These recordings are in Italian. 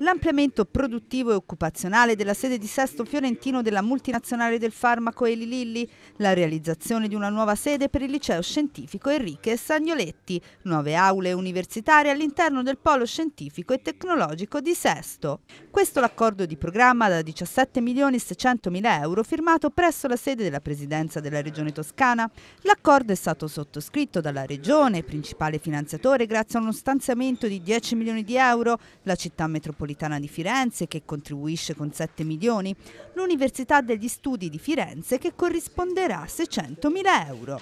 L'ampliamento produttivo e occupazionale della sede di Sesto Fiorentino della multinazionale del farmaco Eli Lilli, la realizzazione di una nuova sede per il liceo scientifico Enrique Sagnoletti, nuove aule universitarie all'interno del polo scientifico e tecnologico di Sesto. Questo l'accordo di programma da 17 milioni 600 mila euro firmato presso la sede della Presidenza della Regione Toscana. L'accordo è stato sottoscritto dalla Regione, principale finanziatore, grazie a uno stanziamento di 10 milioni di euro, la città metropolitana metropolitana di Firenze che contribuisce con 7 milioni, l'Università degli Studi di Firenze che corrisponderà a 600 mila euro.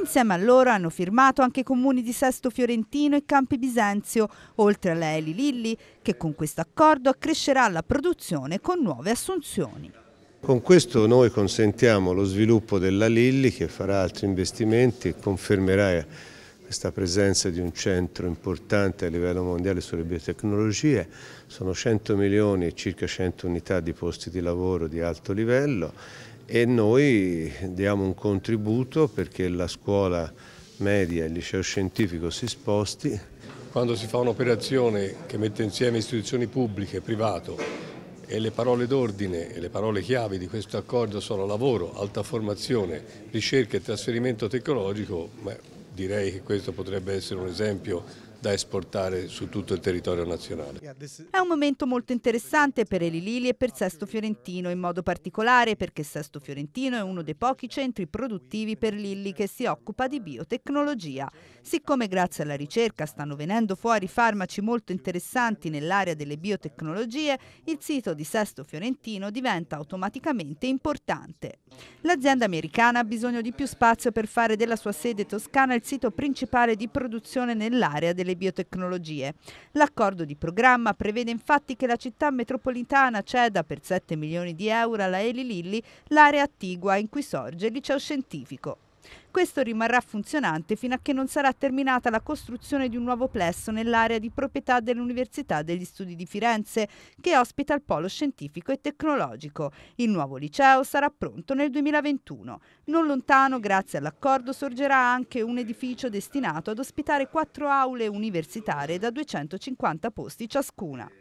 Insieme a loro hanno firmato anche i comuni di Sesto Fiorentino e Campi Bisenzio, oltre alla Eli Lilli, che con questo accordo accrescerà la produzione con nuove assunzioni. Con questo noi consentiamo lo sviluppo della Lilli che farà altri investimenti e confermerà questa presenza di un centro importante a livello mondiale sulle biotecnologie, sono 100 milioni e circa 100 unità di posti di lavoro di alto livello e noi diamo un contributo perché la scuola media e il liceo scientifico si sposti. Quando si fa un'operazione che mette insieme istituzioni pubbliche e private e le parole d'ordine e le parole chiave di questo accordo sono lavoro, alta formazione, ricerca e trasferimento tecnologico, direi che questo potrebbe essere un esempio da esportare su tutto il territorio nazionale. È un momento molto interessante per Eli Lili e per Sesto Fiorentino, in modo particolare perché Sesto Fiorentino è uno dei pochi centri produttivi per Lilli che si occupa di biotecnologia. Siccome grazie alla ricerca stanno venendo fuori farmaci molto interessanti nell'area delle biotecnologie, il sito di Sesto Fiorentino diventa automaticamente importante. L'azienda americana ha bisogno di più spazio per fare della sua sede toscana il sito principale di produzione nell'area delle delle biotecnologie. L'accordo di programma prevede infatti che la città metropolitana ceda per 7 milioni di euro alla Eli Lilly l'area attigua in cui sorge il liceo scientifico. Questo rimarrà funzionante fino a che non sarà terminata la costruzione di un nuovo plesso nell'area di proprietà dell'Università degli Studi di Firenze, che ospita il polo scientifico e tecnologico. Il nuovo liceo sarà pronto nel 2021. Non lontano, grazie all'accordo, sorgerà anche un edificio destinato ad ospitare quattro aule universitarie da 250 posti ciascuna.